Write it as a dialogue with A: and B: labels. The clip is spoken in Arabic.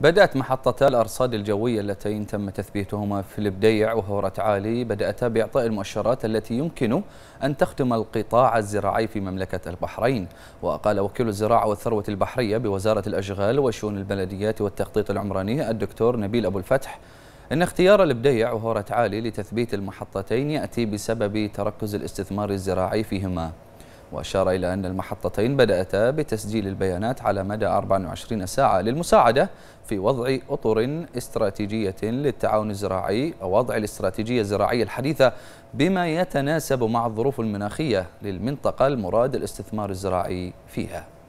A: بدأت محطتا الأرصاد الجوية اللتين تم تثبيتهما في البديع وهورة عالي بدأتا بإعطاء المؤشرات التي يمكن أن تخدم القطاع الزراعي في مملكة البحرين وقال وكيل الزراعة والثروة البحرية بوزارة الأشغال وشؤون البلديات والتخطيط العمراني الدكتور نبيل أبو الفتح إن اختيار البديع وهورة عالي لتثبيت المحطتين يأتي بسبب تركز الاستثمار الزراعي فيهما وأشار إلى أن المحطتين بدأتا بتسجيل البيانات على مدى 24 ساعة للمساعدة في وضع أطر استراتيجية للتعاون الزراعي أو وضع الاستراتيجية الزراعية الحديثة بما يتناسب مع الظروف المناخية للمنطقة المراد الاستثمار الزراعي فيها